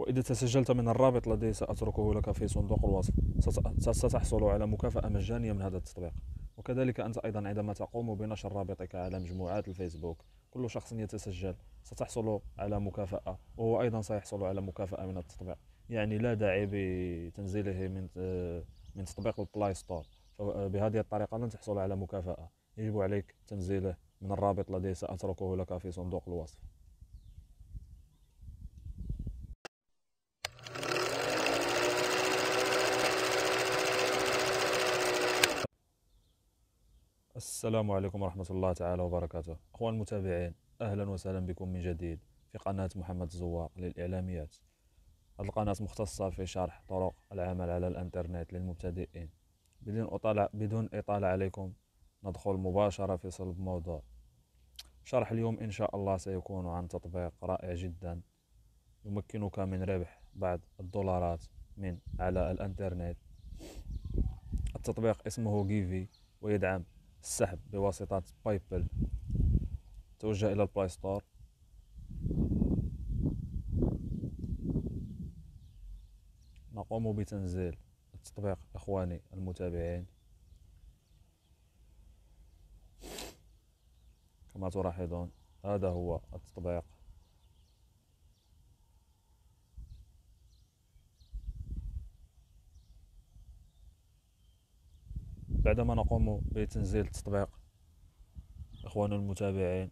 وإذا تسجلت من الرابط الذي سأتركه لك في صندوق الوصف ستحصل على مكافأة مجانية من هذا التطبيق وكذلك أنت أيضا عندما تقوم بنشر رابطك على مجموعات الفيسبوك كل شخص يتسجل ستحصل على مكافأة وهو أيضا سيحصل على مكافأة من التطبيق يعني لا داعي بتنزيله من من تطبيق البلاي ستور بهذه الطريقة لن تحصل على مكافأة يجب عليك تنزيله من الرابط الذي سأتركه لك في صندوق الوصف السلام عليكم ورحمة الله تعالى وبركاته أخوان المتابعين أهلا وسهلا بكم من جديد في قناة محمد زواق للإعلاميات هذه القناة مختصة في شرح طرق العمل على الإنترنت للمبتدئين بدون أطالع بدون إطالة عليكم ندخل مباشرة في صلب الموضوع شرح اليوم إن شاء الله سيكون عن تطبيق رائع جدا يمكنك من ربح بعض الدولارات من على الإنترنت التطبيق اسمه جيفي ويدعم السحب بواسطة بايبل توجه إلى البلاي ستور نقوم بتنزيل التطبيق إخواني المتابعين كما تلاحظون هذا هو التطبيق بعدما نقوم بتنزيل التطبيق اخواننا المتابعين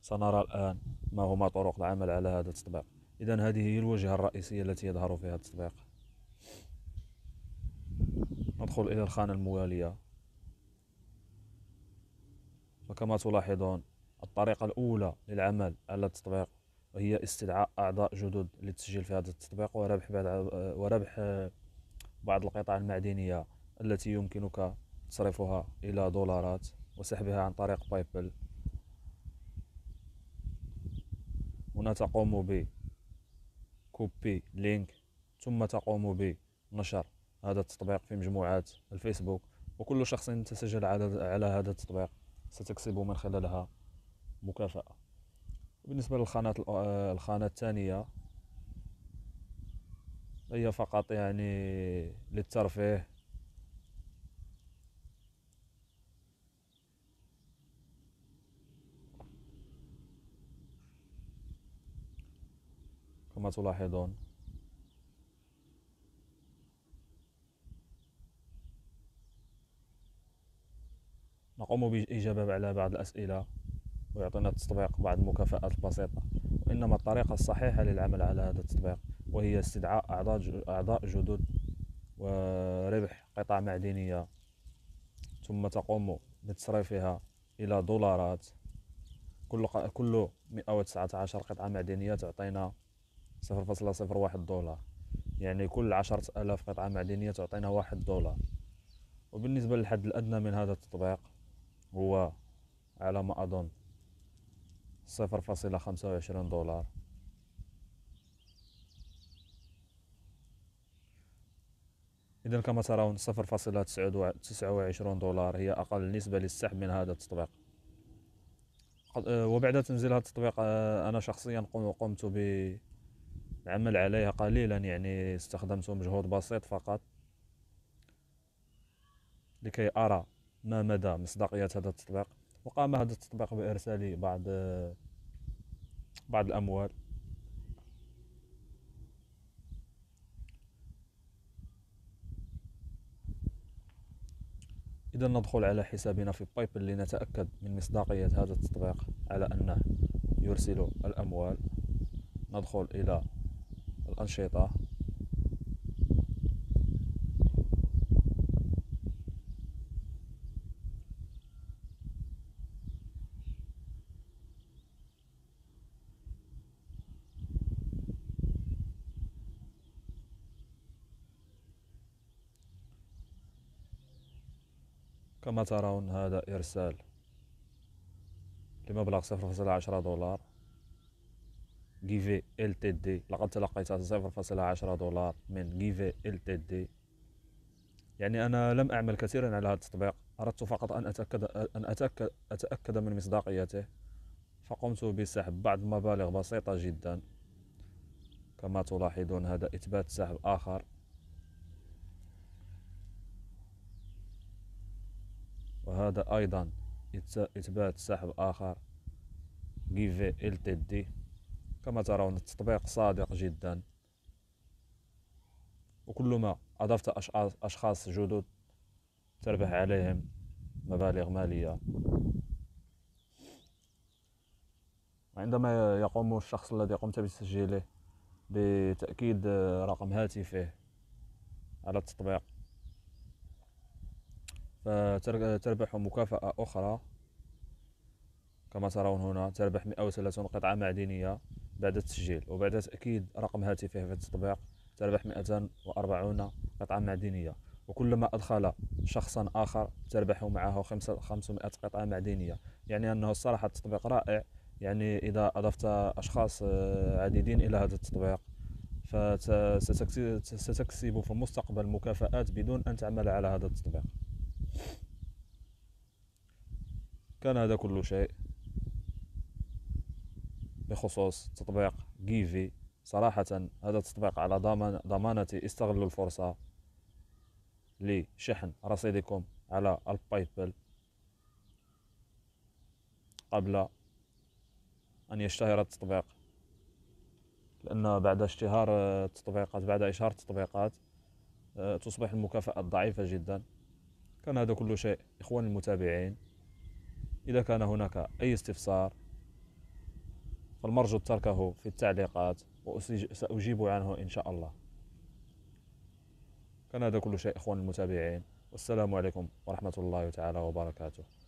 سنرى الان ما هما طرق العمل على هذا التطبيق اذا هذه هي الواجهه الرئيسيه التي يظهر فيها التطبيق ندخل الى الخانه المواليه وكما تلاحظون الطريقه الاولى للعمل على التطبيق هي استدعاء اعضاء جدد للتسجيل في هذا التطبيق وربح بعض وربح بعض القطع المعدنيه التي يمكنك تصرفها إلى دولارات وسحبها عن طريق بايبل هنا تقوم بكوبي لينك ثم تقوم بنشر هذا التطبيق في مجموعات الفيسبوك وكل شخص تسجل على على هذا التطبيق ستكسب من خلالها مكافأة بالنسبة للخانات آه، الخانة الثانية هي فقط يعني للترفيه كما تلاحظون نقوم بالإجابة على بعض الأسئلة ويعطينا التطبيق بعض المكافآت البسيطة وإنما الطريقة الصحيحة للعمل على هذا التطبيق وهي استدعاء أعضاء أعضاء جدد وربح قطع معدنية ثم تقوم بتصريفها إلى دولارات كل كل 119 قطعة معدنية تعطينا صفر صفر فاصلة واحد دولار يعني كل عشرة ألاف قطعة معدنية تعطينا واحد دولار وبالنسبة للحد الأدنى من هذا التطبيق هو على ما أظن صفر فاصلة خمسة وعشرين دولار إذا كما ترون صفر فاصلة تسعة وعشرون دولار هي أقل نسبة للسحب من هذا التطبيق آه، وبعد تنزيل هذا التطبيق آه، أنا شخصيا قمت ب العمل عليها قليلا يعني استخدمت مجهود بسيط فقط لكي أرى ما مدى مصداقية هذا التطبيق وقام هذا التطبيق بإرسال بعض بعض الأموال إذا ندخل على حسابنا في بايبل لنتأكد من مصداقية هذا التطبيق على أنه يرسل الأموال ندخل إلى الأنشطة كما ترون هذا إرسال لمبلغ 0.10 دولار جيفي ال تي دي لقد تلقيت 0.10 دولار من جيفي ال تي دي يعني أنا لم أعمل كثيرا على هذا التطبيق أردت فقط أن أتأكد أن أتأكد, أتأكد من مصداقيته فقمت بسحب بعض مبالغ بسيطة جدا كما تلاحظون هذا إثبات سحب آخر وهذا أيضا إثبات سحب آخر جيفي ال تي دي كما ترون التطبيق صادق جدا وكلما أضفت أشخاص جدد تربح عليهم مبالغ مالية عندما يقوم الشخص الذي قمت بتسجيله بتأكيد رقم هاتفه على التطبيق فتربح مكافأة أخرى كما ترون هنا تربح 103 قطعة معدنية بعد التسجيل وبعد تأكيد رقم هاتفه في التطبيق تربح 240 قطعة معدنية وكلما أدخل شخصا آخر تربح معه 500 قطعة معدنية يعني أنه الصراحة التطبيق رائع يعني إذا أضفت أشخاص آه، عديدين إلى هذا التطبيق فستكسب في المستقبل مكافآت بدون أن تعمل على هذا التطبيق كان هذا كل شيء بخصوص تطبيق جيفي صراحة هذا التطبيق على ضمان ضمانتي استغلوا الفرصة لشحن رصيدكم على البايبل قبل أن يشتهر التطبيق لأن بعد اشتهار التطبيقات بعد إشهار التطبيقات آه، تصبح المكافأة ضعيفة جدا كان هذا كل شيء إخواني المتابعين إذا كان هناك أي استفسار فالمرجو تركه في التعليقات وسأجيب عنه إن شاء الله كان هذا كل شيء إخوان المتابعين والسلام عليكم ورحمة الله تعالى وبركاته